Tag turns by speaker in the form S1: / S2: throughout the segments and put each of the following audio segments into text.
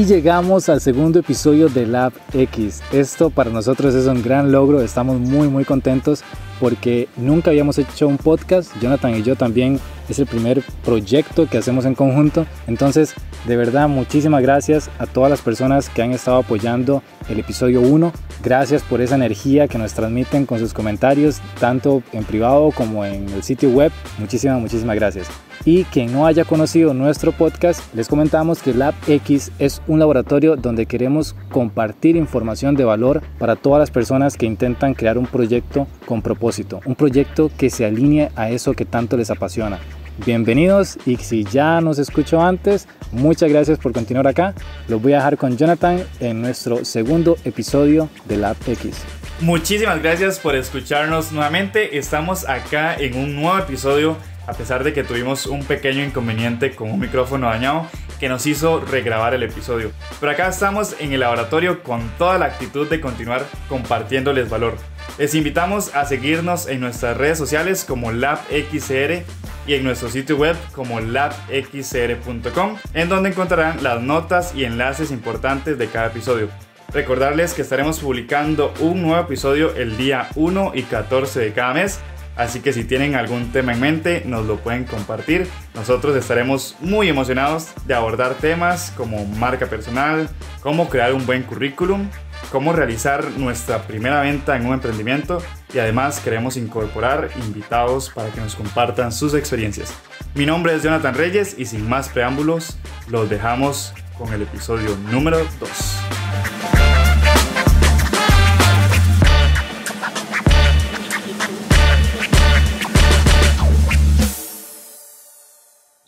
S1: y llegamos al segundo episodio de Lab X. Esto para nosotros es un gran logro, estamos muy muy contentos porque nunca habíamos hecho un podcast, Jonathan y yo también es el primer proyecto que hacemos en conjunto, entonces de verdad muchísimas gracias a todas las personas que han estado apoyando el episodio 1, gracias por esa energía que nos transmiten con sus comentarios, tanto en privado como en el sitio web, muchísimas muchísimas gracias. Y quien no haya conocido nuestro podcast, les comentamos que X es un laboratorio donde queremos compartir información de valor para todas las personas que intentan crear un proyecto con propósito, un proyecto que se alinee a eso que tanto les apasiona. Bienvenidos y si ya nos escuchó antes, muchas gracias por continuar acá. Los voy a dejar con Jonathan en nuestro segundo episodio de X.
S2: Muchísimas gracias por escucharnos nuevamente. Estamos acá en un nuevo episodio a pesar de que tuvimos un pequeño inconveniente con un micrófono dañado que nos hizo regrabar el episodio. Pero acá estamos en el laboratorio con toda la actitud de continuar compartiéndoles valor. Les invitamos a seguirnos en nuestras redes sociales como LabXR y en nuestro sitio web como labxr.com, en donde encontrarán las notas y enlaces importantes de cada episodio. Recordarles que estaremos publicando un nuevo episodio el día 1 y 14 de cada mes Así que si tienen algún tema en mente, nos lo pueden compartir. Nosotros estaremos muy emocionados de abordar temas como marca personal, cómo crear un buen currículum, cómo realizar nuestra primera venta en un emprendimiento y además queremos incorporar invitados para que nos compartan sus experiencias. Mi nombre es Jonathan Reyes y sin más preámbulos, los dejamos con el episodio número 2.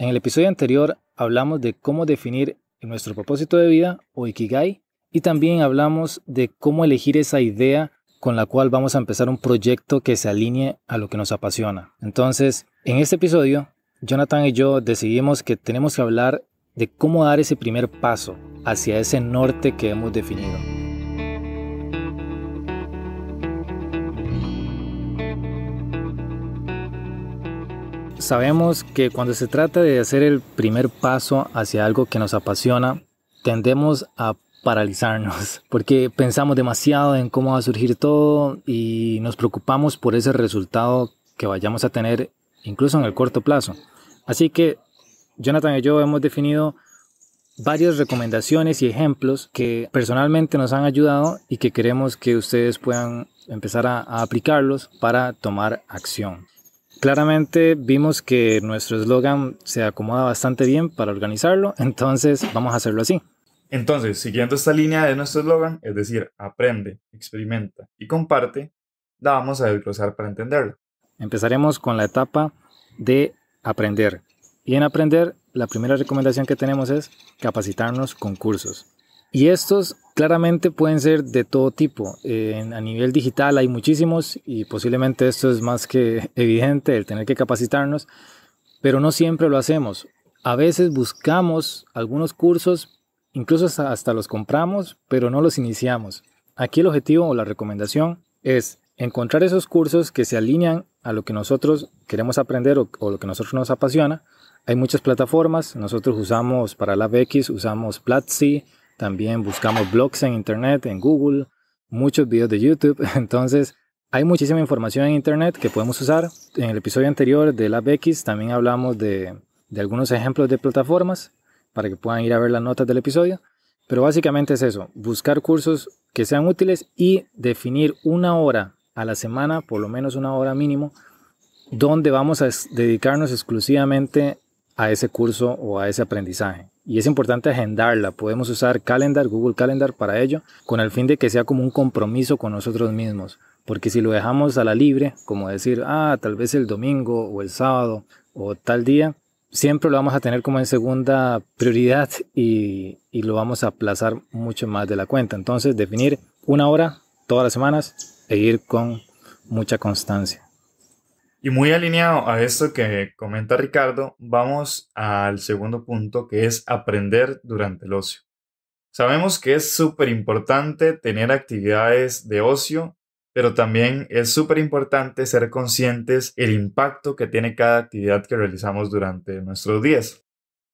S1: En el episodio anterior hablamos de cómo definir nuestro propósito de vida o Ikigai y también hablamos de cómo elegir esa idea con la cual vamos a empezar un proyecto que se alinee a lo que nos apasiona. Entonces, en este episodio, Jonathan y yo decidimos que tenemos que hablar de cómo dar ese primer paso hacia ese norte que hemos definido. Sabemos que cuando se trata de hacer el primer paso hacia algo que nos apasiona, tendemos a paralizarnos, porque pensamos demasiado en cómo va a surgir todo y nos preocupamos por ese resultado que vayamos a tener incluso en el corto plazo. Así que Jonathan y yo hemos definido varias recomendaciones y ejemplos que personalmente nos han ayudado y que queremos que ustedes puedan empezar a, aplicarlos para tomar acción. Claramente vimos que nuestro eslogan se acomoda bastante bien para organizarlo, entonces vamos a hacerlo así. Entonces, siguiendo esta línea de nuestro eslogan, es decir, aprende, experimenta y comparte, la vamos a desglosar para entenderlo. Empezaremos con la etapa de aprender. Y en aprender, la primera recomendación que tenemos es capacitarnos con cursos. Y estos claramente pueden ser de todo tipo. a nivel digital hay muchísimos y posiblemente esto es más que evidente, el tener que capacitarnos, pero no siempre lo hacemos. A veces buscamos algunos cursos, incluso hasta, los compramos, pero no los iniciamos. Aquí el objetivo o la recomendación es encontrar esos cursos que se alinean a lo que nosotros queremos aprender o, lo que nosotros nos apasiona. Hay muchas plataformas, nosotros usamos para la usamos Platzi, también buscamos blogs en Internet, en Google, muchos videos de YouTube. Entonces, hay muchísima información en Internet que podemos usar. En el episodio anterior de la LabX también hablamos de, de algunos ejemplos de plataformas para que puedan ir a ver las notas del episodio. Pero básicamente es eso, buscar cursos que sean útiles y definir una hora a la semana, por lo menos una hora mínimo, donde vamos a dedicarnos exclusivamente a ese curso o a ese aprendizaje y es importante agendarla. Podemos usar Calendar, Google Calendar para ello, con el fin de que sea como un compromiso con nosotros mismos. Porque si lo dejamos a la libre, como decir, ah, tal vez el domingo o el sábado o tal día, siempre lo vamos a tener como en segunda prioridad y, y lo vamos a aplazar mucho más de la cuenta. Entonces, definir una hora todas las semanas e ir con mucha constancia. Y muy alineado a esto que comenta
S2: Ricardo, vamos al segundo punto que es aprender durante el ocio. Sabemos que es súper importante tener actividades de ocio, pero también es súper importante ser conscientes el impacto que tiene cada actividad que realizamos durante nuestros días.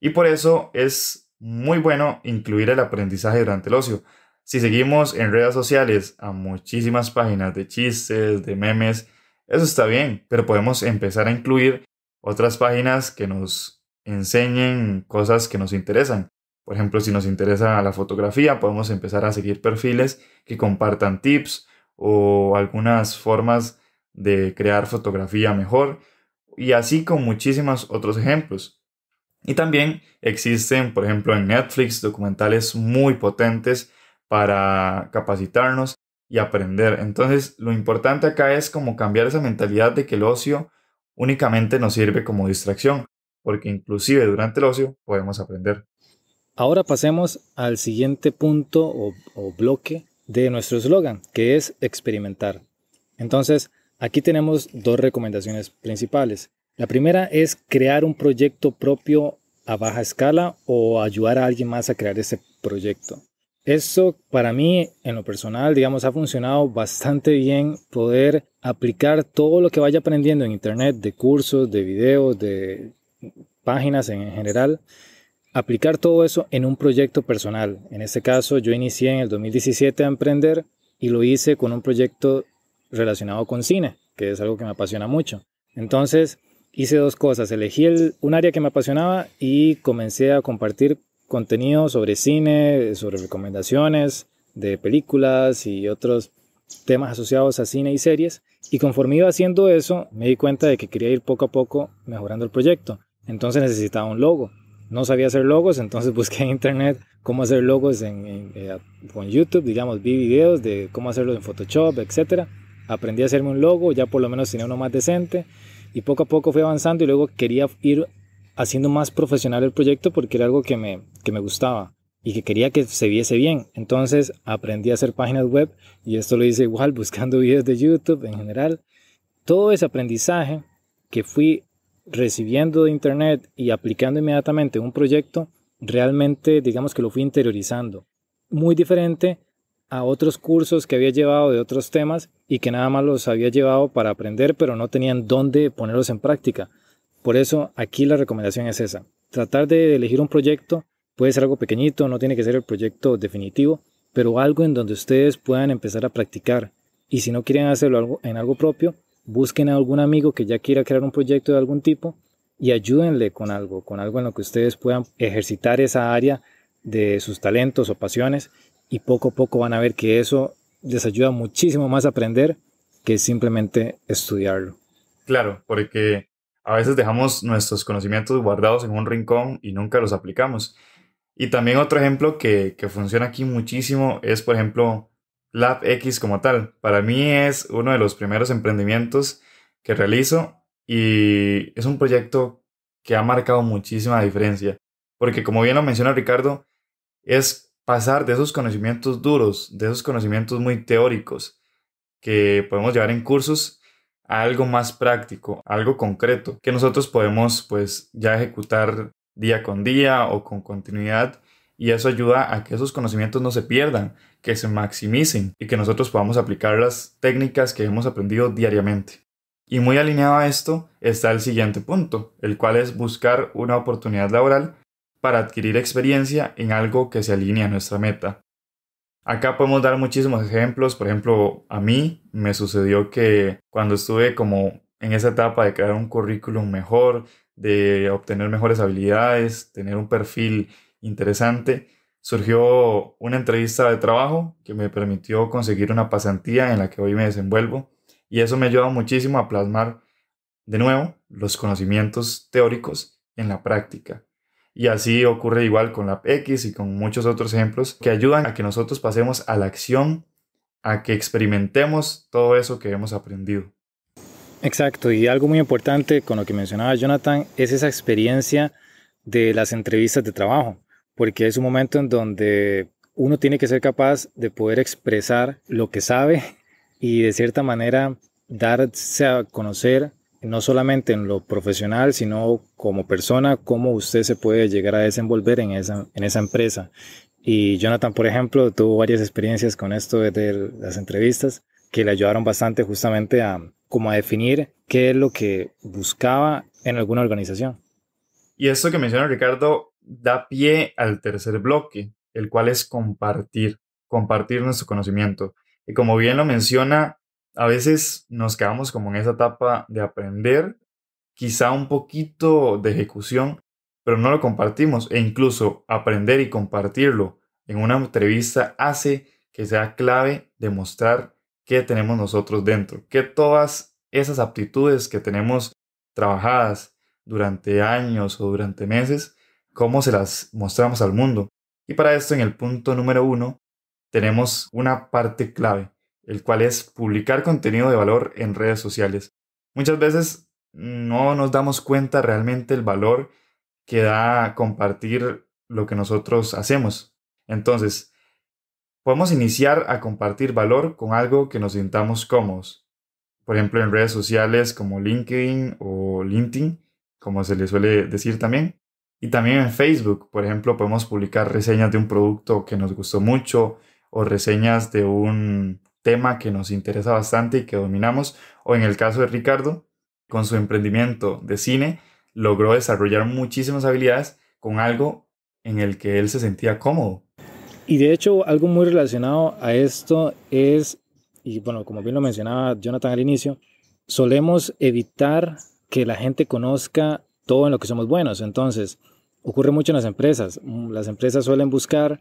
S2: Y por eso es muy bueno incluir el aprendizaje durante el ocio. Si seguimos en redes sociales a muchísimas páginas de chistes, de memes, eso está bien, pero podemos empezar a incluir otras páginas que nos enseñen cosas que nos interesan. Por ejemplo, si nos interesa la fotografía, podemos empezar a seguir perfiles que compartan tips o algunas formas de crear fotografía mejor y así con muchísimos otros ejemplos. Y también existen, por ejemplo, en Netflix documentales muy potentes para capacitarnos y aprender. Entonces, lo importante acá es como cambiar esa mentalidad de que el ocio únicamente nos sirve como distracción,
S1: porque inclusive durante el ocio podemos aprender. Ahora pasemos al siguiente punto o, bloque de nuestro eslogan, que es experimentar. Entonces, aquí tenemos dos recomendaciones principales. La primera es crear un proyecto propio a baja escala o ayudar a alguien más a crear ese proyecto. Eso para mí, en lo personal, digamos, ha funcionado bastante bien poder aplicar todo lo que vaya aprendiendo en Internet, de cursos, de videos, de páginas en general, aplicar todo eso en un proyecto personal. En este caso, yo inicié en el 2017 a emprender y lo hice con un proyecto relacionado con cine, que es algo que me apasiona mucho. Entonces, hice dos cosas. Elegí un área que me apasionaba y comencé a compartir contenido sobre cine, sobre recomendaciones de películas y otros temas asociados a cine y series. Y conforme iba haciendo eso, me di cuenta de que quería ir poco a poco mejorando el proyecto. Entonces necesitaba un logo. No sabía hacer logos, entonces busqué en internet cómo hacer logos en, en, eh, con YouTube, digamos, vi videos de cómo hacerlo en Photoshop, etc. Aprendí a hacerme un logo, ya por lo menos tenía uno más decente y poco a poco fui avanzando y luego quería ir haciendo más profesional el proyecto porque era algo que me, gustaba y que quería que se viese bien. Entonces aprendí a hacer páginas web y esto lo hice igual buscando videos de YouTube en general. Todo ese aprendizaje que fui recibiendo de internet y aplicando inmediatamente un proyecto, realmente digamos que lo fui interiorizando. Muy diferente a otros cursos que había llevado de otros temas y que nada más los había llevado para aprender, pero no tenían dónde ponerlos en práctica. Por eso aquí la recomendación es esa. Tratar de elegir un proyecto puede ser algo pequeñito, no tiene que ser el proyecto definitivo, pero algo en donde ustedes puedan empezar a practicar. Y si no quieren hacerlo en algo propio, busquen a algún amigo que ya quiera crear un proyecto de algún tipo y ayúdenle con algo, con algo en lo que ustedes puedan ejercitar esa área de sus talentos o pasiones y poco a poco van a ver que eso les ayuda muchísimo más a aprender que simplemente estudiarlo.
S2: Claro, porque a veces dejamos nuestros conocimientos guardados en un rincón y nunca los aplicamos. Y también otro ejemplo que, funciona aquí muchísimo es, por ejemplo, LabX como tal. Para mí es uno de los primeros emprendimientos que realizo y es un proyecto que ha marcado muchísima diferencia. Porque como bien lo menciona Ricardo, es pasar de esos conocimientos duros, de esos conocimientos muy teóricos que podemos llevar en cursos a algo más práctico, algo concreto que nosotros podemos pues ya ejecutar día con día o con continuidad y eso ayuda a que esos conocimientos no se pierdan, que se maximicen y que nosotros podamos aplicar las técnicas que hemos aprendido diariamente. Y muy alineado a esto está el siguiente punto, el cual es buscar una oportunidad laboral para adquirir experiencia en algo que se alinee a nuestra meta. Acá podemos dar muchísimos ejemplos. Por ejemplo, a mí me sucedió que cuando estuve como en esa etapa de crear un currículum mejor, de obtener mejores habilidades, tener un perfil interesante, surgió una entrevista de trabajo que me permitió conseguir una pasantía en la que hoy me desenvuelvo y eso me ayudó muchísimo a plasmar de nuevo los conocimientos teóricos en la práctica. Y así ocurre igual con la PX y con muchos otros ejemplos que ayudan a que nosotros pasemos a la acción, a que experimentemos todo eso que
S1: hemos aprendido. Exacto, y algo muy importante con lo que mencionaba Jonathan es esa experiencia de las entrevistas de trabajo, porque es un momento en donde uno tiene que ser capaz de poder expresar lo que sabe y de cierta manera darse a conocer no solamente en lo profesional, sino como persona, cómo usted se puede llegar a desenvolver en esa, en esa empresa. Y Jonathan, por ejemplo, tuvo varias experiencias con esto desde las entrevistas que le ayudaron bastante justamente a, como a definir qué es lo que buscaba en alguna organización.
S2: Y esto que menciona Ricardo da pie al tercer bloque, el cual es compartir, compartir nuestro conocimiento. Y como bien lo menciona, a veces nos quedamos como en esa etapa de aprender, quizá un poquito de ejecución, pero no lo compartimos. E incluso aprender y compartirlo en una entrevista hace que sea clave demostrar qué tenemos nosotros dentro, que todas esas aptitudes que tenemos trabajadas durante años o durante meses, cómo se las mostramos al mundo. Y para esto, en el punto número uno, tenemos una parte clave el cual es publicar contenido de valor en redes sociales. Muchas veces no nos damos cuenta realmente el valor que da compartir lo que nosotros hacemos. Entonces, podemos iniciar a compartir valor con algo que nos sintamos cómodos. Por ejemplo, en redes sociales como LinkedIn o LinkedIn, como se le suele decir también. Y también en Facebook, por ejemplo, podemos publicar reseñas de un producto que nos gustó mucho o reseñas de un tema que nos interesa bastante y que dominamos, o en el caso de Ricardo, con su emprendimiento de cine, logró desarrollar muchísimas habilidades con algo en el que él se sentía cómodo. Y
S1: de hecho, algo muy relacionado a esto es, y bueno, como bien lo mencionaba Jonathan al inicio, solemos evitar que la gente conozca todo en lo que somos buenos. Entonces, ocurre mucho en las empresas. Las empresas suelen buscar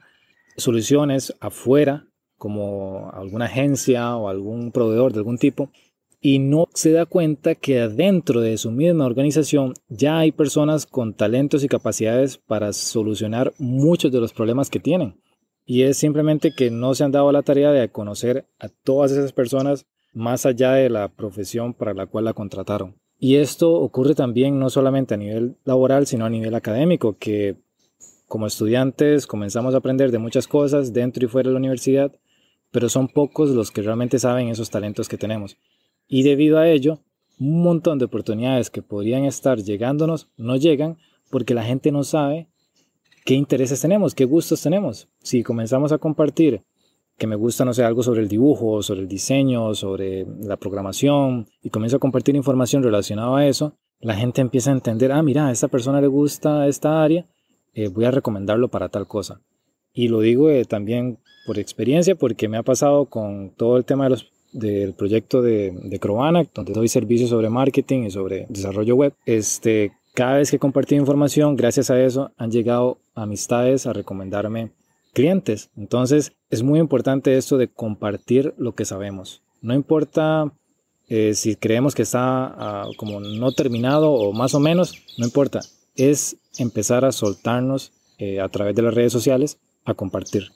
S1: soluciones afuera como alguna agencia o algún proveedor de algún tipo, y no se da cuenta que dentro de su misma organización ya hay personas con talentos y capacidades para solucionar muchos de los problemas que tienen. Y es simplemente que no se han dado la tarea de conocer a todas esas personas más allá de la profesión para la cual la contrataron. Y esto ocurre también no solamente a nivel laboral, sino a nivel académico, que como estudiantes comenzamos a aprender de muchas cosas dentro y fuera de la universidad, pero son pocos los que realmente saben esos talentos que tenemos. Y debido a ello, un montón de oportunidades que podrían estar llegándonos no llegan porque la gente no sabe qué intereses tenemos, qué gustos tenemos. Si comenzamos a compartir que me gusta, no sé, algo sobre el dibujo, sobre el diseño, sobre la programación, y comienzo a compartir información relacionada a eso, la gente empieza a entender, ah, mira, a esta persona le gusta esta área, eh, voy a recomendarlo para tal cosa. Y lo digo eh, también por experiencia, porque me ha pasado con todo el tema de los del proyecto de, de donde doy servicios sobre marketing y sobre desarrollo web. Este, cada vez que he compartido información, gracias a eso han llegado amistades a recomendarme clientes. Entonces, es muy importante esto de compartir lo que sabemos. No importa eh, si creemos que está ah, como no terminado o más o menos, no importa. Es empezar a soltarnos eh, a través de las redes sociales a compartir.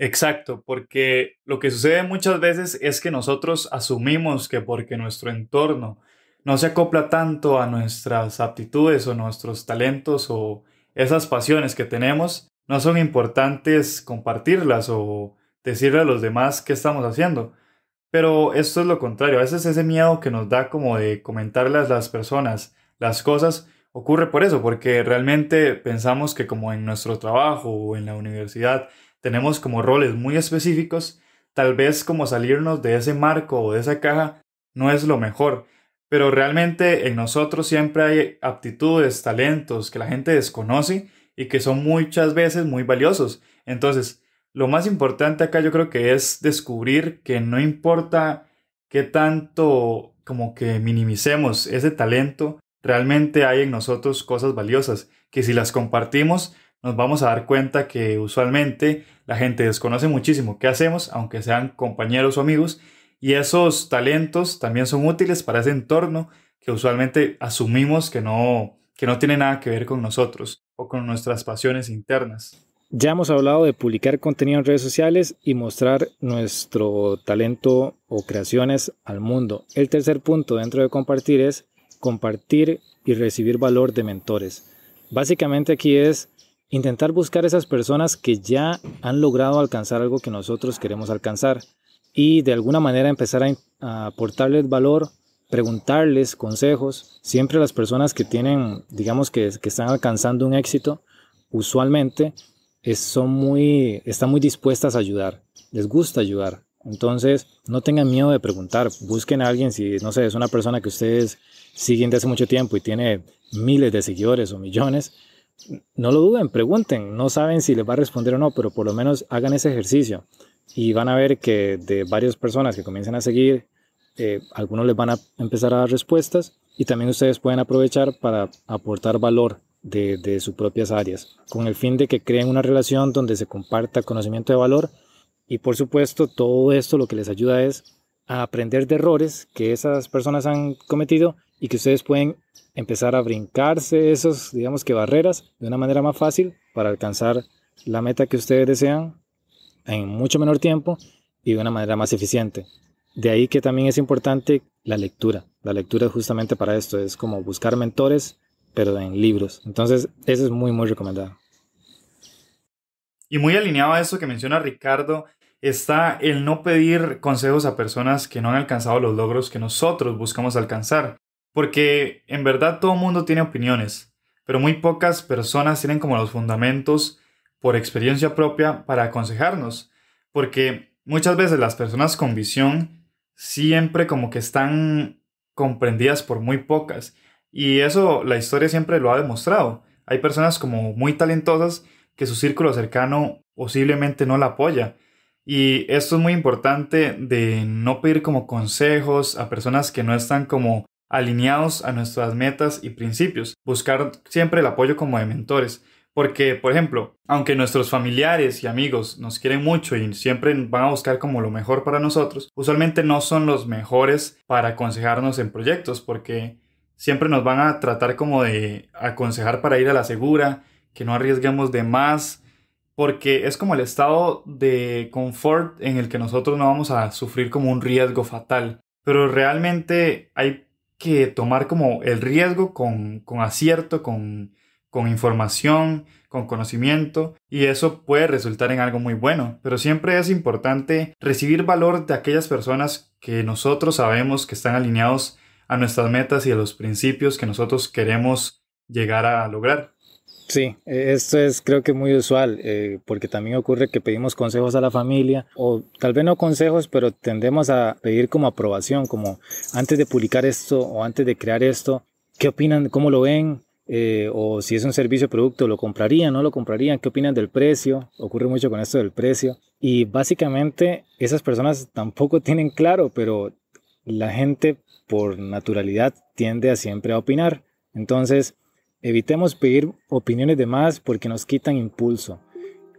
S2: Exacto, porque lo que sucede muchas veces es que nosotros asumimos que porque nuestro entorno no se acopla tanto a nuestras aptitudes o nuestros talentos o esas pasiones que tenemos, no son importantes compartirlas o decirle a los demás qué estamos haciendo. Pero esto es lo contrario, a veces ese miedo que nos da como de comentarles las personas las cosas ocurre por eso, porque realmente pensamos que como en nuestro trabajo o en la universidad tenemos como roles muy específicos, tal vez como salirnos de ese marco o de esa caja no es lo mejor, pero realmente en nosotros siempre hay aptitudes, talentos que la gente desconoce y que son muchas veces muy valiosos. Entonces, lo más importante acá yo creo que es descubrir que no importa qué tanto como que minimicemos ese talento, realmente hay en nosotros cosas valiosas que si las compartimos nos vamos a dar cuenta que usualmente la gente desconoce muchísimo qué hacemos, aunque sean compañeros o amigos, y esos talentos también son útiles para ese entorno que usualmente asumimos que no, que no tiene nada que ver con nosotros o con nuestras pasiones internas.
S1: Ya hemos hablado de publicar contenido en redes sociales y mostrar nuestro talento o creaciones al mundo. El tercer punto dentro de compartir es compartir y recibir valor de mentores. Básicamente aquí es Intentar buscar esas personas que ya han logrado alcanzar algo que nosotros queremos alcanzar y de alguna manera empezar a, aportarles valor, preguntarles consejos. Siempre las personas que tienen, digamos que, están alcanzando un éxito, usualmente son muy, están muy dispuestas a ayudar, les gusta ayudar. Entonces, no tengan miedo de preguntar, busquen a alguien, si no sé, es una persona que ustedes siguen desde hace mucho tiempo y tiene miles de seguidores o millones, no lo duden, pregunten, no saben si les va a responder o no, pero por lo menos hagan ese ejercicio y van a ver que de varias personas que comiencen a seguir, eh, algunos les van a empezar a dar respuestas y también ustedes pueden aprovechar para aportar valor de, sus propias áreas, con el fin de que creen una relación donde se comparta conocimiento de valor y por supuesto todo esto lo que les ayuda es a aprender de errores que esas personas han cometido y que ustedes pueden empezar a brincarse esos, digamos que barreras de una manera más fácil para alcanzar la meta que ustedes desean en mucho menor tiempo y de una manera más eficiente. De ahí que también es importante la lectura. La lectura es justamente para esto, es como buscar mentores, pero en libros. Entonces, eso es muy, muy recomendado.
S2: Y muy alineado a eso que menciona Ricardo, está el no pedir consejos a personas que no han alcanzado los logros que nosotros buscamos alcanzar. Porque en verdad todo el mundo tiene opiniones, pero muy pocas personas tienen como los fundamentos por experiencia propia para aconsejarnos. Porque muchas veces las personas con visión siempre como que están comprendidas por muy pocas. Y eso la historia siempre lo ha demostrado. Hay personas como muy talentosas que su círculo cercano posiblemente no la apoya. Y esto es muy importante de no pedir como consejos a personas que no están como alineados a nuestras metas y principios, buscar siempre el apoyo como de mentores. Porque, por ejemplo, aunque nuestros familiares y amigos nos quieren mucho y siempre van a buscar como lo mejor para nosotros, usualmente no son los mejores para aconsejarnos en proyectos, porque siempre nos van a tratar como de aconsejar para ir a la segura, que no arriesguemos de más, porque es como el estado de confort en el que nosotros no vamos a sufrir como un riesgo fatal. Pero realmente hay que tomar como el riesgo con, con acierto, con, con información, con conocimiento, y eso puede resultar en algo muy bueno. Pero siempre es importante recibir valor de aquellas personas que nosotros sabemos que están alineados a nuestras metas y a los principios que nosotros queremos llegar a lograr.
S1: Sí, e, esto es creo que muy usual, eh, porque también ocurre que pedimos consejos a la familia, o tal vez no consejos, pero tendemos a pedir como aprobación, como antes de publicar esto o antes de crear esto, ¿qué opinan? ¿Cómo lo ven? Eh, o si es un servicio o producto, ¿lo comprarían? ¿No lo comprarían? ¿Qué opinan del precio? Ocurre mucho con esto del precio. Y básicamente esas personas tampoco tienen claro, pero la gente por naturalidad tiende a siempre a opinar. Entonces, Evitemos pedir opiniones de más porque nos quitan impulso.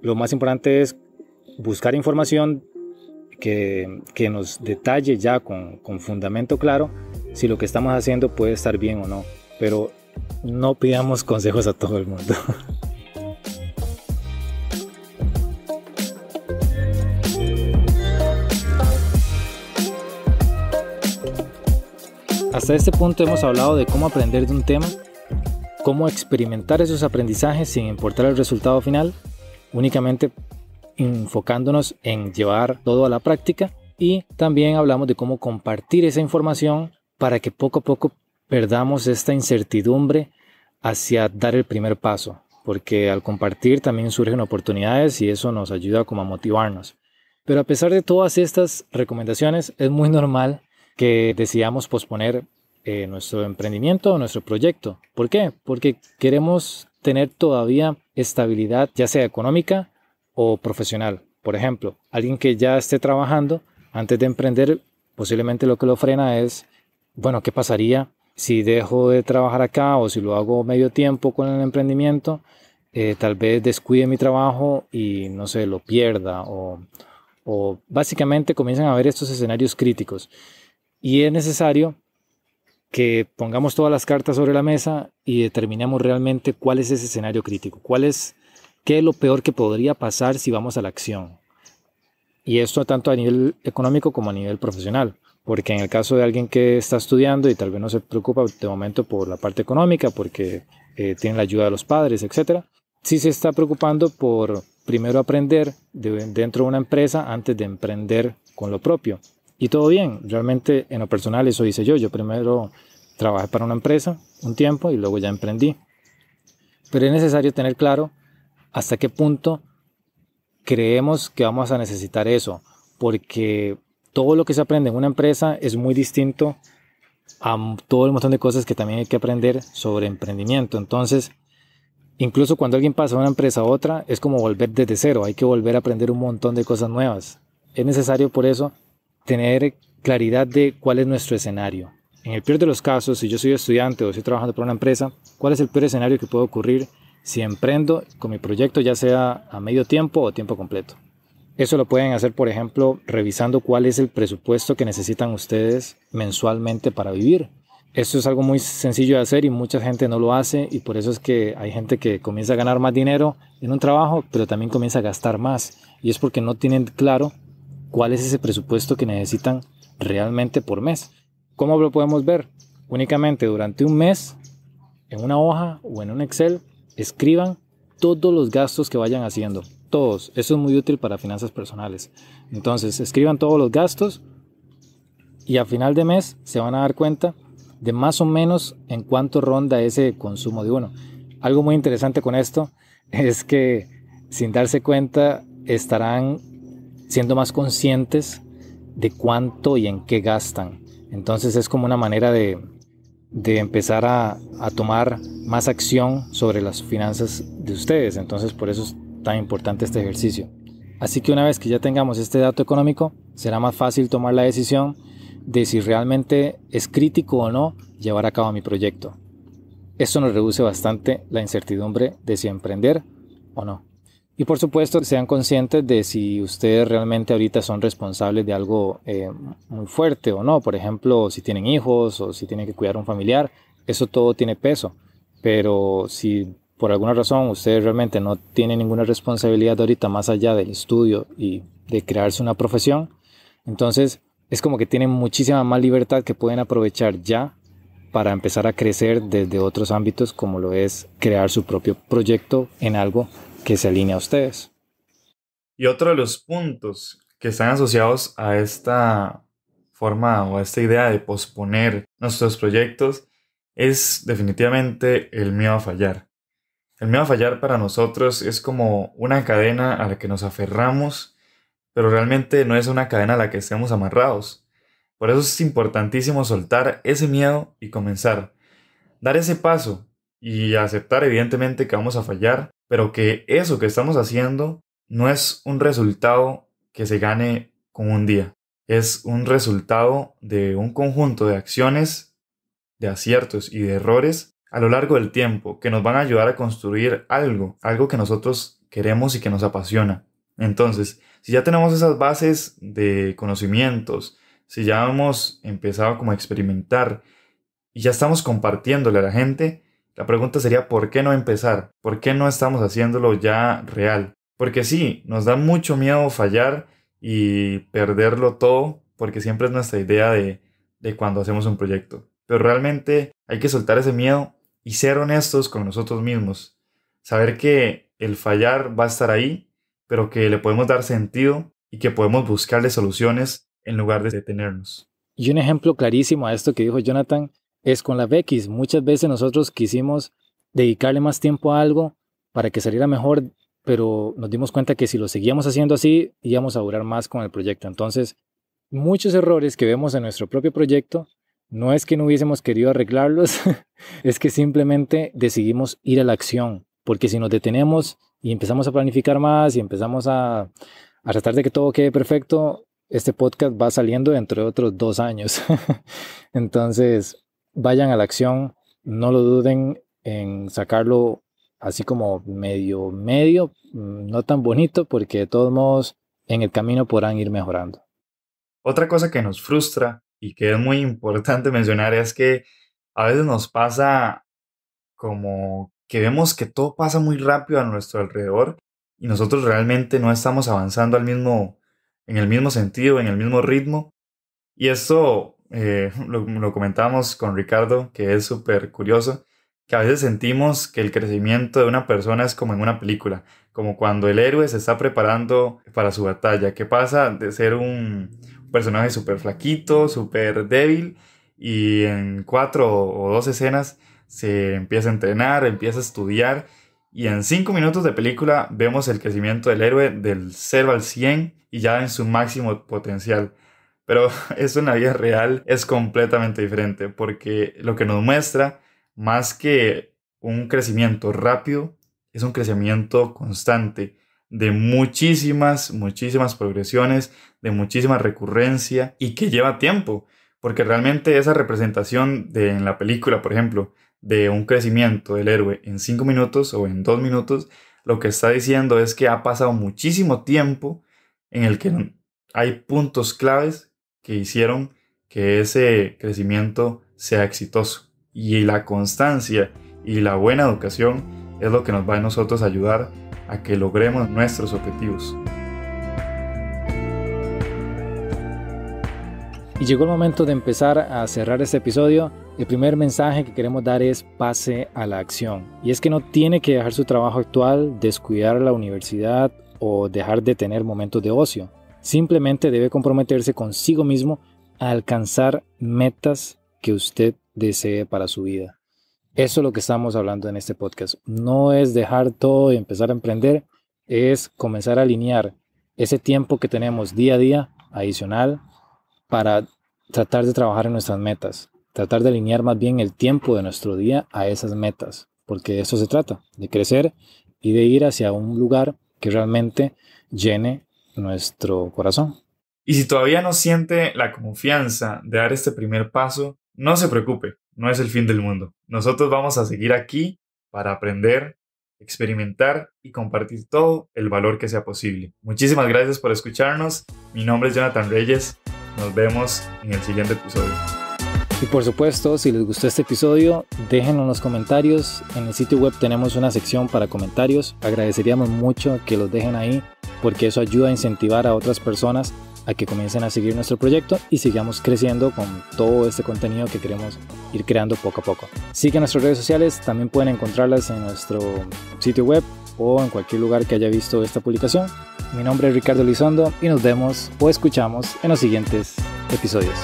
S1: Lo más importante es buscar información que, nos detalle ya con, con fundamento claro si lo que estamos haciendo puede estar bien o no. Pero no pidamos consejos a todo el mundo. Hasta este punto hemos hablado de cómo aprender de un tema cómo experimentar esos aprendizajes sin importar el resultado final, únicamente enfocándonos en llevar todo a la práctica y también hablamos de cómo compartir esa información para que poco a poco perdamos esta incertidumbre hacia dar el primer paso, porque al compartir también surgen oportunidades y eso nos ayuda como a motivarnos. Pero a pesar de todas estas recomendaciones, es muy normal que decidamos posponer eh, nuestro emprendimiento, nuestro proyecto. ¿Por qué? Porque queremos tener todavía estabilidad, ya sea económica o profesional. Por ejemplo, alguien que ya esté trabajando antes de emprender, posiblemente lo que lo frena es, bueno, ¿qué pasaría si dejo de trabajar acá o si lo hago medio tiempo con el emprendimiento? Eh, tal vez descuide mi trabajo y no sé, lo pierda o, o básicamente comienzan a ver estos escenarios críticos y es necesario que pongamos todas las cartas sobre la mesa y determinemos realmente cuál es ese escenario crítico, cuál es, qué es lo peor que podría pasar si vamos a la acción. Y esto tanto a nivel económico como a nivel profesional, porque en el caso de alguien que está estudiando y tal vez no se preocupa de momento por la parte económica, porque eh, tiene la ayuda de los padres, etc., sí se está preocupando por primero aprender dentro de una empresa antes de emprender con lo propio. Y todo bien, realmente en lo personal eso hice yo. Yo primero trabajé para una empresa un tiempo y luego ya emprendí. Pero es necesario tener claro hasta qué punto creemos que vamos a necesitar eso, porque todo lo que se aprende en una empresa es muy distinto a todo el montón de cosas que también hay que aprender sobre emprendimiento. Entonces, incluso cuando alguien pasa de una empresa a otra, es como volver desde cero, hay que volver a aprender un montón de cosas nuevas. Es necesario por eso tener claridad de cuál es nuestro escenario. En el peor de los casos, si yo soy estudiante o estoy trabajando para una empresa, ¿cuál es el peor escenario que puede ocurrir si emprendo con mi proyecto ya sea a medio tiempo o tiempo completo? Eso lo pueden hacer, por ejemplo, revisando cuál es el presupuesto que necesitan ustedes mensualmente para vivir. eso es algo muy sencillo de hacer y mucha gente no lo hace y por eso es que hay gente que comienza a ganar más dinero en un trabajo, pero también comienza a gastar más. Y es porque no tienen claro cuál es ese presupuesto que necesitan realmente por mes. ¿Cómo lo podemos ver? Únicamente durante un mes, en una hoja o en un Excel, escriban todos los gastos que vayan haciendo. Todos. Eso es muy útil para finanzas personales. Entonces, escriban todos los gastos y a final de mes se van a dar cuenta de más o menos en cuánto ronda ese consumo de uno. Algo muy interesante con esto es que sin darse cuenta estarán siendo más conscientes de cuánto y en qué gastan. Entonces es como una manera de, empezar a, a, tomar más acción sobre las finanzas de ustedes. Entonces por eso es tan importante este ejercicio. Así que una vez que ya tengamos este dato económico, será más fácil tomar la decisión de si realmente es crítico o no llevar a cabo mi proyecto. Esto nos reduce bastante la incertidumbre de si emprender o no. Y por supuesto, sean conscientes de si ustedes realmente ahorita son responsables de algo eh, muy fuerte o no. Por ejemplo, si tienen hijos o si tienen que cuidar a un familiar, eso todo tiene peso. Pero si por alguna razón ustedes realmente no tienen ninguna responsabilidad ahorita más allá del estudio y de crearse una profesión, entonces es como que tienen muchísima más libertad que pueden aprovechar ya para empezar a crecer desde otros ámbitos como lo es crear su propio proyecto en algo que se alinea a ustedes.
S2: Y otro de los puntos que están asociados a esta forma o a esta idea de posponer nuestros proyectos es definitivamente el miedo a fallar. El miedo a fallar para nosotros es como una cadena a la que nos aferramos, pero realmente no es una cadena a la que estemos amarrados. Por eso es importantísimo soltar ese miedo y comenzar. Dar ese paso, y aceptar evidentemente que vamos a fallar, pero que eso que estamos haciendo no es un resultado que se gane con un día, es un resultado de un conjunto de acciones, de aciertos y de errores a lo largo del tiempo que nos van a ayudar a construir algo, algo que nosotros queremos y que nos apasiona. Entonces, si ya tenemos esas bases de conocimientos, si ya hemos empezado como a experimentar y ya estamos compartiéndole a la gente, la pregunta sería, ¿por qué no empezar? ¿Por qué no estamos haciéndolo ya real? Porque sí, nos da mucho miedo fallar y perderlo todo, porque siempre es nuestra idea de, de cuando hacemos un proyecto. Pero realmente hay que soltar ese miedo y ser honestos con nosotros mismos. Saber que el fallar va a estar ahí, pero que le podemos dar sentido y que podemos buscarle soluciones en lugar de
S1: detenernos. Y un ejemplo clarísimo a esto que dijo Jonathan es con la BX. Muchas veces nosotros quisimos dedicarle más tiempo a algo para que saliera mejor, pero nos dimos cuenta que si lo seguíamos haciendo así, íbamos a durar más con el proyecto. Entonces, muchos errores que vemos en nuestro propio proyecto, no es que no hubiésemos querido arreglarlos, es que simplemente decidimos ir a la acción, porque si nos detenemos y empezamos a planificar más y empezamos a, a tratar de que todo quede perfecto, este podcast va saliendo dentro de otros dos años. Entonces, vayan a la acción, no lo duden en sacarlo así como medio, medio, mm, no tan bonito, porque de todos modos en el camino podrán ir mejorando.
S2: Otra cosa que nos frustra y que es muy importante mencionar es que a veces nos pasa como que vemos que todo pasa muy rápido a nuestro alrededor y nosotros realmente no estamos avanzando al mismo en el mismo sentido, en el mismo ritmo. Y esto eh, lo, lo comentábamos con Ricardo, que es súper curioso, que a veces sentimos que el crecimiento de una persona es como en una película, como cuando el héroe se está preparando para su batalla, que pasa de ser un personaje súper flaquito, súper débil, y en cuatro o dos escenas se empieza a entrenar, empieza a estudiar, y en cinco minutos de película vemos el crecimiento del héroe del 0 al 100 y ya en su máximo potencial pero eso en la vida real es completamente diferente porque lo que nos muestra, más que un crecimiento rápido, es un crecimiento constante de muchísimas, muchísimas progresiones, de muchísima recurrencia y que lleva tiempo, porque realmente esa representación de en la película, por ejemplo, de un crecimiento del héroe en cinco minutos o en dos minutos, lo que está diciendo es que ha pasado muchísimo tiempo en el que hay puntos claves que hicieron que ese crecimiento sea exitoso. Y la constancia y la buena educación es lo que nos va a nosotros ayudar a que logremos nuestros objetivos.
S1: Y llegó el momento de empezar a cerrar este episodio. El primer mensaje que queremos dar es pase a la acción. Y es que no tiene que dejar su trabajo actual, descuidar la universidad o dejar de tener momentos de ocio. Simplemente debe comprometerse consigo mismo a alcanzar metas que usted desee para su vida. Eso es lo que estamos hablando en este podcast. No es dejar todo y empezar a emprender, es comenzar a alinear ese tiempo que tenemos día a día adicional para tratar de trabajar en nuestras metas, tratar de alinear más bien el tiempo de nuestro día a esas metas, porque de eso se trata, de crecer y de ir hacia un lugar que realmente llene nuestro corazón.
S2: Y si todavía no
S1: siente
S2: la confianza de dar este
S1: primer paso,
S2: no se preocupe, no es el fin del mundo. Nosotros vamos a seguir aquí para aprender, experimentar y compartir todo el valor que sea posible. Muchísimas gracias por escucharnos. Mi nombre es Jonathan Reyes. Nos vemos en el siguiente episodio.
S1: Y por supuesto, si les gustó este episodio, déjenlo en los comentarios. En el sitio web tenemos una sección para comentarios. Agradeceríamos mucho que los dejen ahí porque eso ayuda a incentivar a otras personas a que comiencen a seguir nuestro proyecto y sigamos creciendo con todo este contenido que queremos ir creando poco a poco. que nuestras redes sociales, también pueden encontrarlas en nuestro sitio web o en cualquier lugar que haya visto esta publicación. Mi nombre es Ricardo Lizondo y nos vemos o escuchamos en los siguientes episodios.